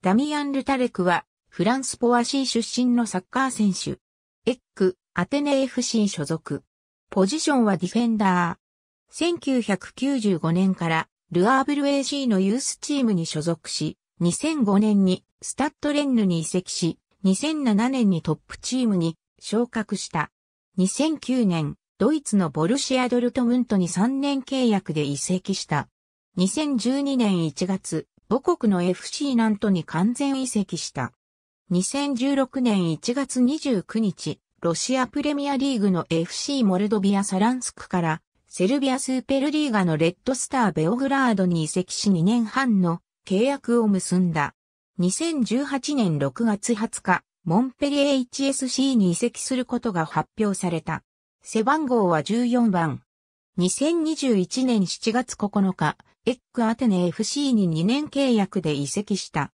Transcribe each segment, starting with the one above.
ダミアン・ルタレクは、フランス・ポワシー出身のサッカー選手。エック、アテネ FC 所属。ポジションはディフェンダー。1995年から、ルアーブル AC のユースチームに所属し、2005年にスタッドレンヌに移籍し、2007年にトップチームに昇格した。2009年、ドイツのボルシア・ドルトムントに3年契約で移籍した。2012年1月、母国の FC ナントに完全移籍した。2016年1月29日、ロシアプレミアリーグの FC モルドビア・サランスクから、セルビアスーペルリーガのレッドスター・ベオグラードに移籍し2年半の契約を結んだ。2018年6月20日、モンペリエ HSC に移籍することが発表された。背番号は14番。2021年7月9日、エックアテネ FC に2年契約で移籍した。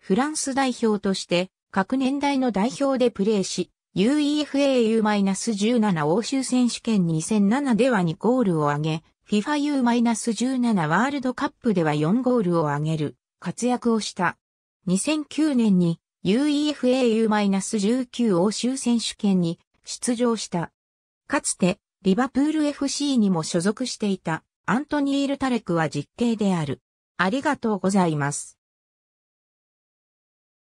フランス代表として、各年代の代表でプレーし、UEFA U-17 欧州選手権2007では2ゴールを挙げ、FIFA U-17 ワールドカップでは4ゴールを挙げる活躍をした。2009年に UEFA U-19 欧州選手権に出場した。かつてリバプール FC にも所属していたアントニール・タレクは実刑である。ありがとうございます。